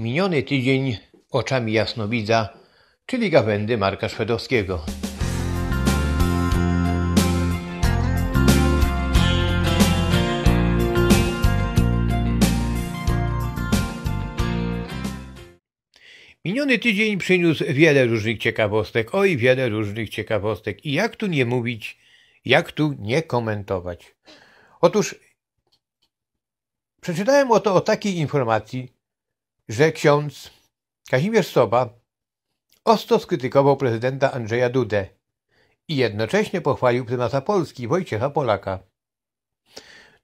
Miniony tydzień oczami jasnowidza, czyli gawędy Marka Szwedowskiego. Miniony tydzień przyniósł wiele różnych ciekawostek, oj wiele różnych ciekawostek. I jak tu nie mówić, jak tu nie komentować? Otóż przeczytałem o to o takiej informacji, że ksiądz Kazimierz Soba ostro skrytykował prezydenta Andrzeja Dudę i jednocześnie pochwalił prymasa Polski Wojciecha Polaka.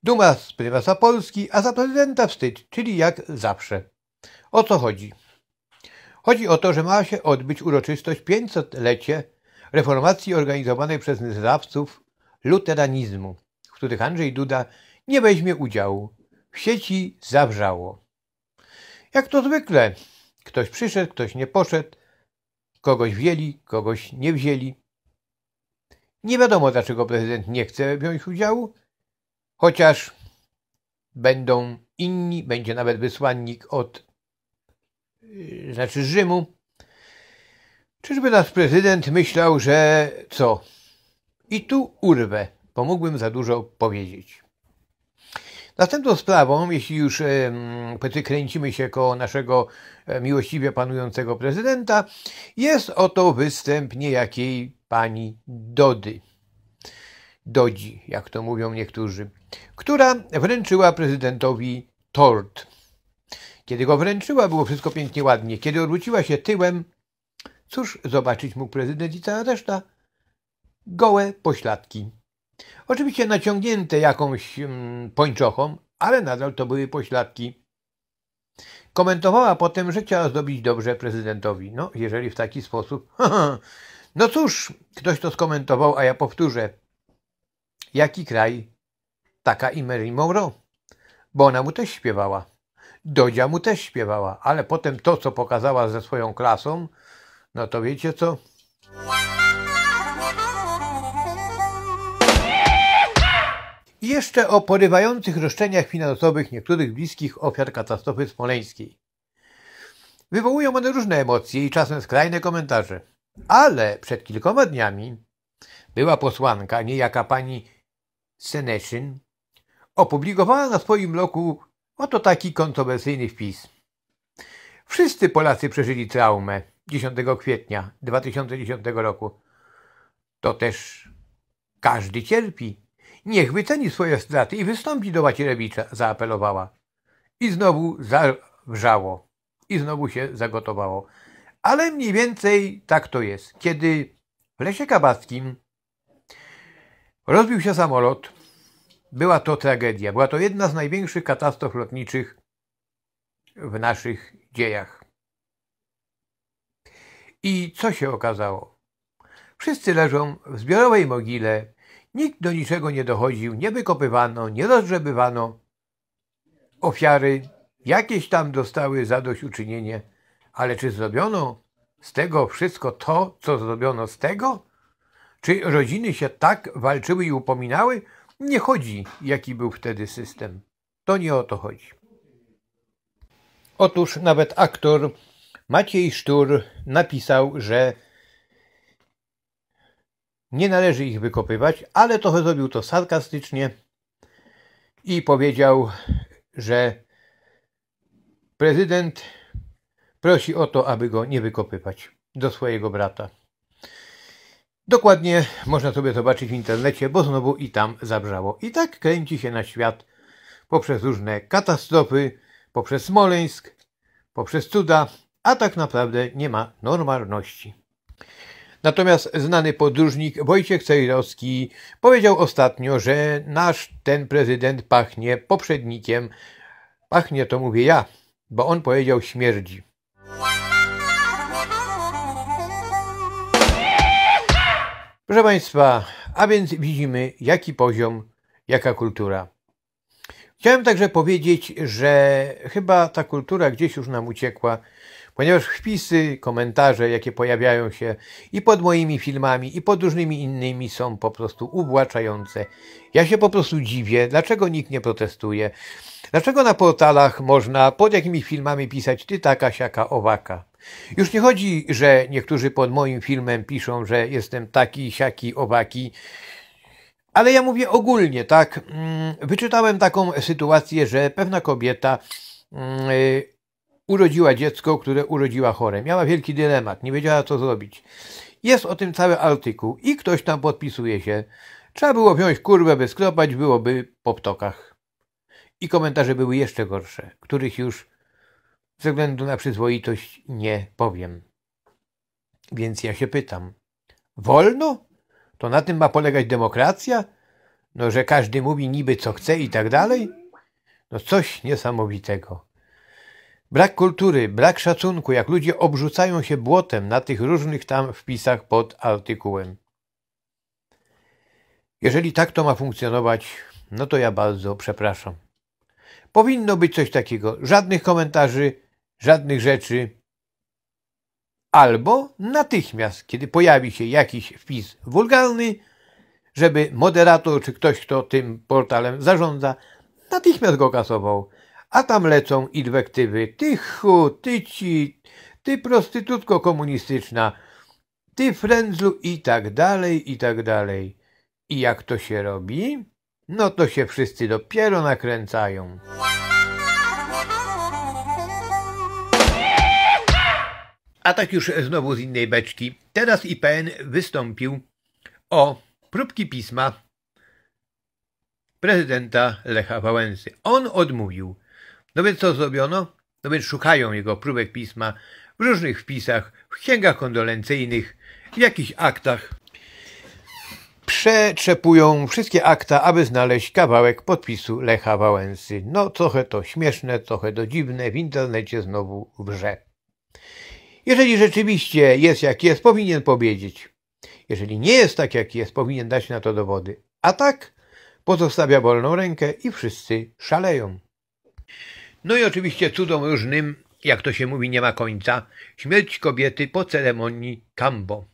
Duma z prymasa Polski, a za prezydenta wstyd, czyli jak zawsze. O co chodzi? Chodzi o to, że ma się odbyć uroczystość 500-lecie reformacji organizowanej przez znawców luteranizmu, w których Andrzej Duda nie weźmie udziału. W sieci zawrzało. Jak to zwykle. Ktoś przyszedł, ktoś nie poszedł, kogoś wzięli, kogoś nie wzięli. Nie wiadomo, dlaczego prezydent nie chce wziąć udziału, chociaż będą inni, będzie nawet wysłannik od y, znaczy Rzymu. Czyżby nasz prezydent myślał, że co? I tu urwę, bo mógłbym za dużo powiedzieć. Następną sprawą, jeśli już kręcimy się koło naszego e, miłościwie panującego prezydenta, jest oto występ niejakiej pani Dody. Dodzi, jak to mówią niektórzy, która wręczyła prezydentowi tort. Kiedy go wręczyła, było wszystko pięknie ładnie. Kiedy odwróciła się tyłem, cóż zobaczyć mógł prezydent i cała reszta? Gołe pośladki. Oczywiście naciągnięte jakąś mm, pończochą, ale nadal to były pośladki. Komentowała potem, że chciała zrobić dobrze prezydentowi. No, jeżeli w taki sposób. no cóż, ktoś to skomentował, a ja powtórzę. Jaki kraj? Taka i Mary Monroe. Bo ona mu też śpiewała. Dodzia mu też śpiewała, ale potem to, co pokazała ze swoją klasą, no to wiecie co? jeszcze o porywających roszczeniach finansowych niektórych bliskich ofiar katastrofy smoleńskiej. Wywołują one różne emocje i czasem skrajne komentarze. Ale przed kilkoma dniami była posłanka, niejaka pani Seneszyn, opublikowała na swoim bloku oto taki kontrowersyjny wpis. Wszyscy Polacy przeżyli traumę 10 kwietnia 2010 roku. To też każdy cierpi Niech wyceni swoje straty i wystąpi do Macierewicza, zaapelowała. I znowu zawrzało. I znowu się zagotowało. Ale mniej więcej tak to jest. Kiedy w Lesie Kabackim rozbił się samolot, była to tragedia. Była to jedna z największych katastrof lotniczych w naszych dziejach. I co się okazało? Wszyscy leżą w zbiorowej mogile Nikt do niczego nie dochodził, nie wykopywano, nie rozgrzebywano. Ofiary jakieś tam dostały zadośćuczynienie, ale czy zrobiono z tego wszystko to, co zrobiono z tego? Czy rodziny się tak walczyły i upominały? Nie chodzi, jaki był wtedy system. To nie o to chodzi. Otóż nawet aktor Maciej Sztur napisał, że nie należy ich wykopywać, ale trochę zrobił to sarkastycznie i powiedział, że prezydent prosi o to, aby go nie wykopywać do swojego brata. Dokładnie można sobie zobaczyć w internecie, bo znowu i tam zabrzało. I tak kręci się na świat poprzez różne katastrofy, poprzez Smoleńsk, poprzez cuda, a tak naprawdę nie ma normalności. Natomiast znany podróżnik Wojciech Cejrowski powiedział ostatnio, że nasz ten prezydent pachnie poprzednikiem. Pachnie to mówię ja, bo on powiedział śmierdzi. Proszę Państwa, a więc widzimy jaki poziom, jaka kultura. Chciałem także powiedzieć, że chyba ta kultura gdzieś już nam uciekła, ponieważ wpisy, komentarze, jakie pojawiają się i pod moimi filmami, i pod różnymi innymi są po prostu uwłaczające. Ja się po prostu dziwię, dlaczego nikt nie protestuje. Dlaczego na portalach można pod jakimiś filmami pisać ty taka, siaka, owaka? Już nie chodzi, że niektórzy pod moim filmem piszą, że jestem taki, siaki, owaki. Ale ja mówię ogólnie, tak? Mm, wyczytałem taką sytuację, że pewna kobieta mm, urodziła dziecko, które urodziła chore. Miała wielki dylemat, nie wiedziała co zrobić. Jest o tym cały artykuł i ktoś tam podpisuje się. Trzeba było wziąć kurwę, by skropać, byłoby po ptokach. I komentarze były jeszcze gorsze, których już ze względu na przyzwoitość nie powiem. Więc ja się pytam, wolno? To na tym ma polegać demokracja? No, że każdy mówi niby co chce i tak dalej? No coś niesamowitego. Brak kultury, brak szacunku, jak ludzie obrzucają się błotem na tych różnych tam wpisach pod artykułem. Jeżeli tak to ma funkcjonować, no to ja bardzo przepraszam. Powinno być coś takiego. Żadnych komentarzy, żadnych rzeczy. Albo natychmiast, kiedy pojawi się jakiś wpis wulgarny, żeby moderator czy ktoś, kto tym portalem zarządza, natychmiast go kasował a tam lecą inwektywy. Ty chu, ty ci, ty prostytutko komunistyczna, ty frędzlu i tak dalej, i tak dalej. I jak to się robi? No to się wszyscy dopiero nakręcają. A tak już znowu z innej beczki. Teraz IPN wystąpił o próbki pisma prezydenta Lecha Wałęsy. On odmówił. No więc co zrobiono? No więc szukają jego próbek pisma w różnych wpisach, w księgach kondolencyjnych, w jakichś aktach. Przeczepują wszystkie akta, aby znaleźć kawałek podpisu Lecha Wałęsy. No trochę to śmieszne, trochę to dziwne, w internecie znowu wrze. Jeżeli rzeczywiście jest jak jest, powinien powiedzieć. Jeżeli nie jest tak jak jest, powinien dać na to dowody. A tak pozostawia wolną rękę i wszyscy szaleją. No i oczywiście cudom różnym, jak to się mówi, nie ma końca, śmierć kobiety po ceremonii kambo.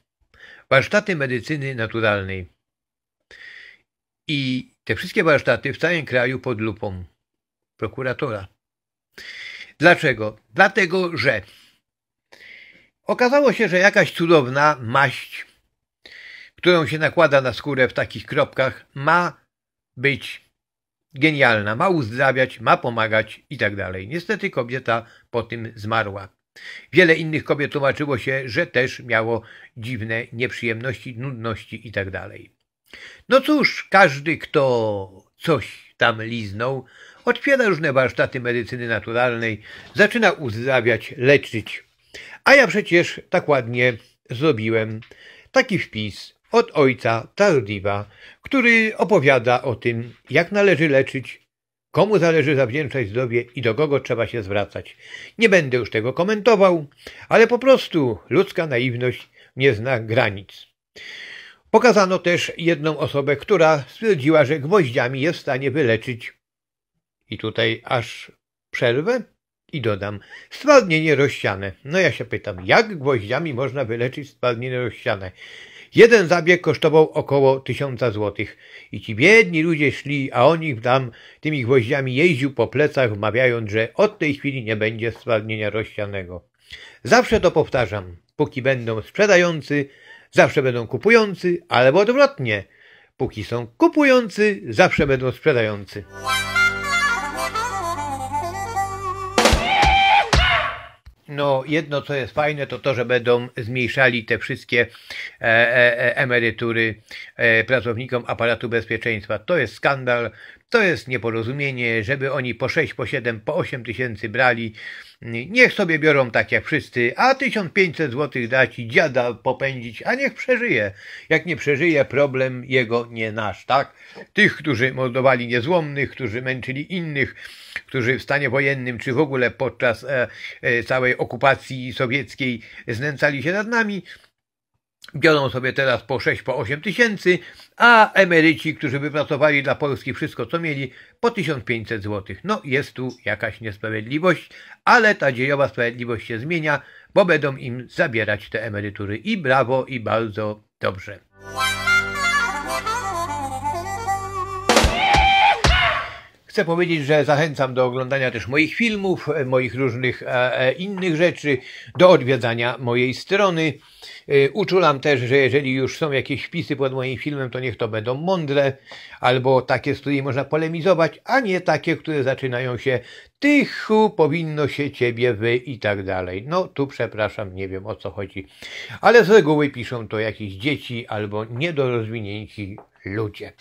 Warsztaty medycyny naturalnej. I te wszystkie warsztaty w całym kraju pod lupą prokuratora. Dlaczego? Dlatego, że okazało się, że jakaś cudowna maść, którą się nakłada na skórę w takich kropkach, ma być genialna, ma uzdrawiać, ma pomagać i tak dalej. Niestety kobieta po tym zmarła. Wiele innych kobiet tłumaczyło się, że też miało dziwne nieprzyjemności, nudności i tak dalej. No cóż, każdy, kto coś tam liznął, otwiera różne warsztaty medycyny naturalnej, zaczyna uzdrawiać, leczyć. A ja przecież tak ładnie zrobiłem taki wpis od ojca Tardiwa, który opowiada o tym, jak należy leczyć, komu należy zawdzięczać zdrowie i do kogo trzeba się zwracać. Nie będę już tego komentował, ale po prostu ludzka naiwność nie zna granic. Pokazano też jedną osobę, która stwierdziła, że gwoździami jest w stanie wyleczyć. I tutaj aż przerwę i dodam stwardnienie rozsiane. No ja się pytam, jak gwoździami można wyleczyć stwardnienie rozsiane? Jeden zabieg kosztował około tysiąca złotych i ci biedni ludzie szli, a on ich tam tymi gwoździami jeździł po plecach, wmawiając, że od tej chwili nie będzie sprawnienia rozsianego. Zawsze to powtarzam. Póki będą sprzedający, zawsze będą kupujący, albo odwrotnie. Póki są kupujący, zawsze będą sprzedający. No, jedno co jest fajne, to to, że będą zmniejszali te wszystkie e, e, e emerytury e, pracownikom aparatu bezpieczeństwa. To jest skandal, to jest nieporozumienie, żeby oni po 6, po 7, po 8 tysięcy brali. Niech sobie biorą tak jak wszyscy, a 1500 zł dać i dziada popędzić, a niech przeżyje. Jak nie przeżyje, problem jego nie nasz, tak? Tych, którzy mordowali niezłomnych, którzy męczyli innych, którzy w stanie wojennym czy w ogóle podczas e, e, całej okupacji sowieckiej znęcali się nad nami, biorą sobie teraz po 6, po 8 tysięcy, a emeryci, którzy wypracowali dla Polski wszystko, co mieli, po 1500 zł. No jest tu jakaś niesprawiedliwość, ale ta dziejowa sprawiedliwość się zmienia, bo będą im zabierać te emerytury i brawo, i bardzo dobrze. Chcę powiedzieć, że zachęcam do oglądania też moich filmów, e, moich różnych e, e, innych rzeczy, do odwiedzania mojej strony. Uczulam też, że jeżeli już są jakieś wpisy pod moim filmem, to niech to będą mądre, albo takie, z którymi można polemizować, a nie takie, które zaczynają się tychu, powinno się ciebie wy i tak dalej. No tu przepraszam, nie wiem o co chodzi. Ale z reguły piszą to jakieś dzieci albo niedorozwinięci ludzie.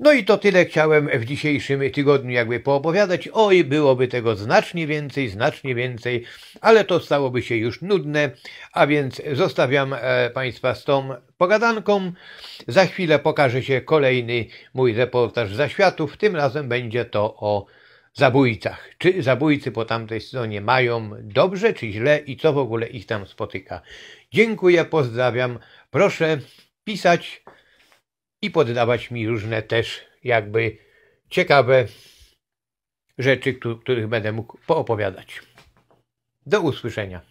No i to tyle chciałem w dzisiejszym tygodniu jakby poopowiadać. Oj, byłoby tego znacznie więcej, znacznie więcej, ale to stałoby się już nudne, a więc zostawiam e, Państwa z tą pogadanką. Za chwilę pokaże się kolejny mój reportaż za światów. Tym razem będzie to o zabójcach. Czy zabójcy po tamtej stronie mają dobrze czy źle i co w ogóle ich tam spotyka. Dziękuję, pozdrawiam. Proszę pisać i poddawać mi różne też jakby ciekawe rzeczy, których będę mógł poopowiadać. Do usłyszenia.